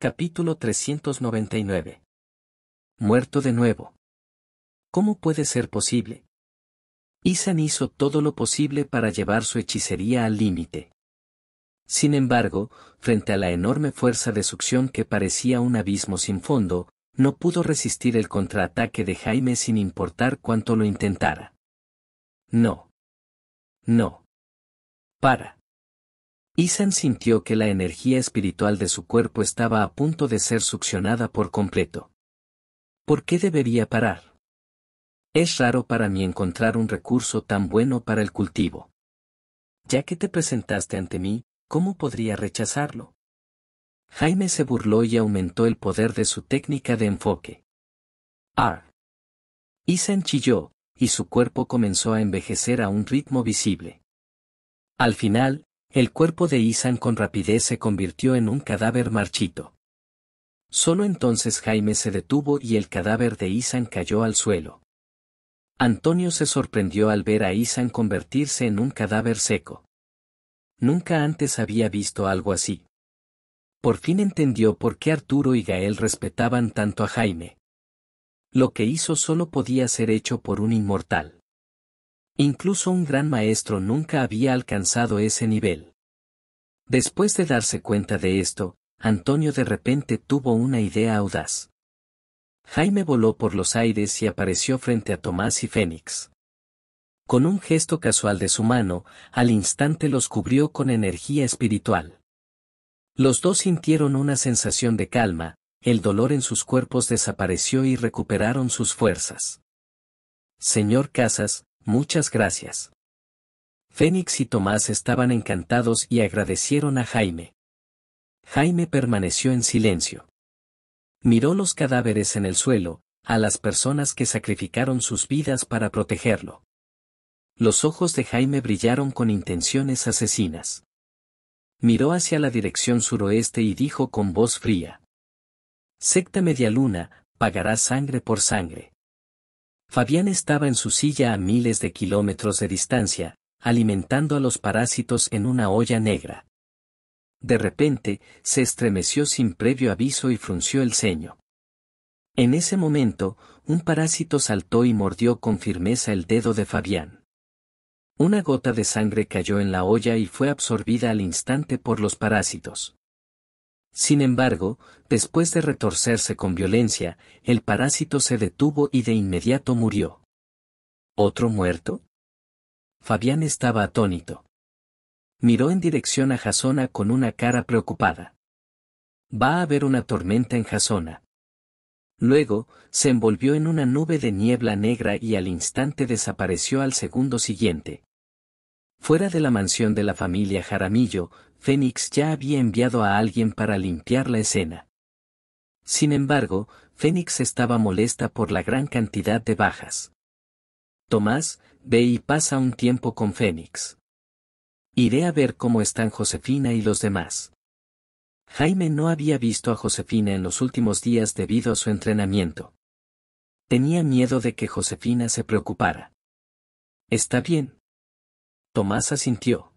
Capítulo 399. Muerto de nuevo. ¿Cómo puede ser posible? Isan hizo todo lo posible para llevar su hechicería al límite. Sin embargo, frente a la enorme fuerza de succión que parecía un abismo sin fondo, no pudo resistir el contraataque de Jaime sin importar cuánto lo intentara. No. No. Para. Isan sintió que la energía espiritual de su cuerpo estaba a punto de ser succionada por completo. ¿Por qué debería parar? Es raro para mí encontrar un recurso tan bueno para el cultivo. Ya que te presentaste ante mí, ¿cómo podría rechazarlo? Jaime se burló y aumentó el poder de su técnica de enfoque. Ah. Isan chilló, y su cuerpo comenzó a envejecer a un ritmo visible. Al final, el cuerpo de Isan con rapidez se convirtió en un cadáver marchito. Solo entonces Jaime se detuvo y el cadáver de Isan cayó al suelo. Antonio se sorprendió al ver a Isan convertirse en un cadáver seco. Nunca antes había visto algo así. Por fin entendió por qué Arturo y Gael respetaban tanto a Jaime. Lo que hizo solo podía ser hecho por un inmortal. Incluso un gran maestro nunca había alcanzado ese nivel. Después de darse cuenta de esto, Antonio de repente tuvo una idea audaz. Jaime voló por los aires y apareció frente a Tomás y Fénix. Con un gesto casual de su mano, al instante los cubrió con energía espiritual. Los dos sintieron una sensación de calma, el dolor en sus cuerpos desapareció y recuperaron sus fuerzas. Señor Casas, Muchas gracias. Fénix y Tomás estaban encantados y agradecieron a Jaime. Jaime permaneció en silencio. Miró los cadáveres en el suelo, a las personas que sacrificaron sus vidas para protegerlo. Los ojos de Jaime brillaron con intenciones asesinas. Miró hacia la dirección suroeste y dijo con voz fría. Secta Medialuna, pagará sangre por sangre. Fabián estaba en su silla a miles de kilómetros de distancia, alimentando a los parásitos en una olla negra. De repente, se estremeció sin previo aviso y frunció el ceño. En ese momento, un parásito saltó y mordió con firmeza el dedo de Fabián. Una gota de sangre cayó en la olla y fue absorbida al instante por los parásitos. Sin embargo, después de retorcerse con violencia, el parásito se detuvo y de inmediato murió. ¿Otro muerto? Fabián estaba atónito. Miró en dirección a Jasona con una cara preocupada. Va a haber una tormenta en Jasona. Luego, se envolvió en una nube de niebla negra y al instante desapareció al segundo siguiente. Fuera de la mansión de la familia Jaramillo, Fénix ya había enviado a alguien para limpiar la escena. Sin embargo, Fénix estaba molesta por la gran cantidad de bajas. Tomás, ve y pasa un tiempo con Fénix. Iré a ver cómo están Josefina y los demás. Jaime no había visto a Josefina en los últimos días debido a su entrenamiento. Tenía miedo de que Josefina se preocupara. Está bien, Tomás asintió.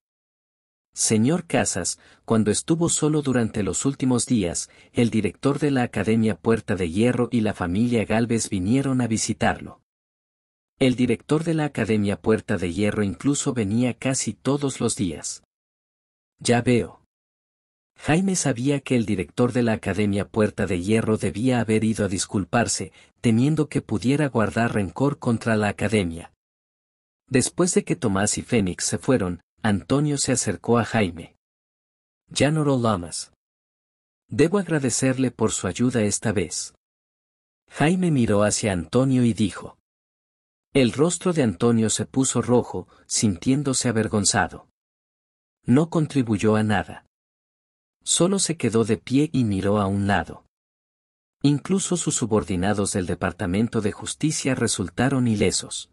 Señor Casas, cuando estuvo solo durante los últimos días, el director de la Academia Puerta de Hierro y la familia Galvez vinieron a visitarlo. El director de la Academia Puerta de Hierro incluso venía casi todos los días. Ya veo. Jaime sabía que el director de la Academia Puerta de Hierro debía haber ido a disculparse, temiendo que pudiera guardar rencor contra la Academia, Después de que Tomás y Fénix se fueron, Antonio se acercó a Jaime. Ya no lo amas. Debo agradecerle por su ayuda esta vez. Jaime miró hacia Antonio y dijo. El rostro de Antonio se puso rojo, sintiéndose avergonzado. No contribuyó a nada. Solo se quedó de pie y miró a un lado. Incluso sus subordinados del Departamento de Justicia resultaron ilesos.